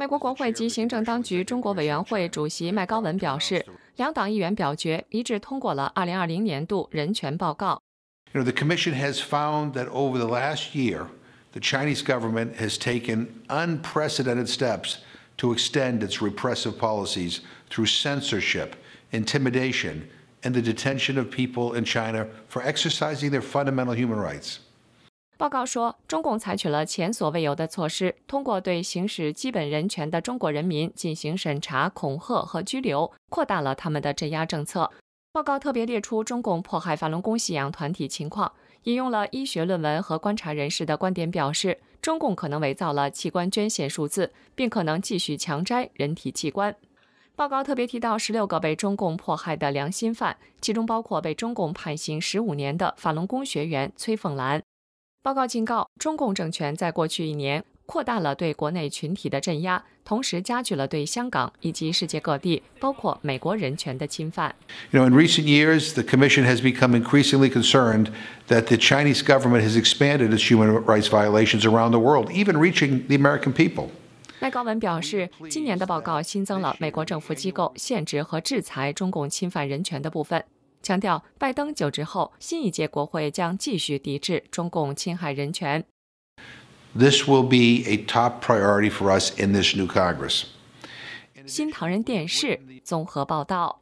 美国国会及行政当局中国委员会主席麦高文表示，两党议员表决一致通过了2020年度人权报告。You know, the Commission has found that over the last year, the Chinese government has taken unprecedented steps to extend its repressive policies through censorship, intimidation, and the detention of people in China for exercising their fundamental human rights. 报告说，中共采取了前所未有的措施，通过对行使基本人权的中国人民进行审查、恐吓和拘留，扩大了他们的镇压政策。报告特别列出中共迫害法轮功信仰团体情况，引用了医学论文和观察人士的观点，表示中共可能伪造了器官捐献数字，并可能继续强摘人体器官。报告特别提到十六个被中共迫害的良心犯，其中包括被中共判刑十五年的法轮功学员崔凤兰。报告警告，中共政权在过去一年扩大了对国内群体的镇压，同时加剧了对香港以及世界各地，包括美国人权的侵犯。You know, in recent years, the Commission has become increasingly concerned that the Chinese government has expanded its human rights violations around the world, even reaching the American people. 赖高文表示，今年的报告新增了美国政府机构限制和制裁中共侵犯人权的部分。强调，拜登就职后，新一届国会将继续抵制中共侵害人权。This will be a top priority for us in this new Congress. 新唐人电视综合报道。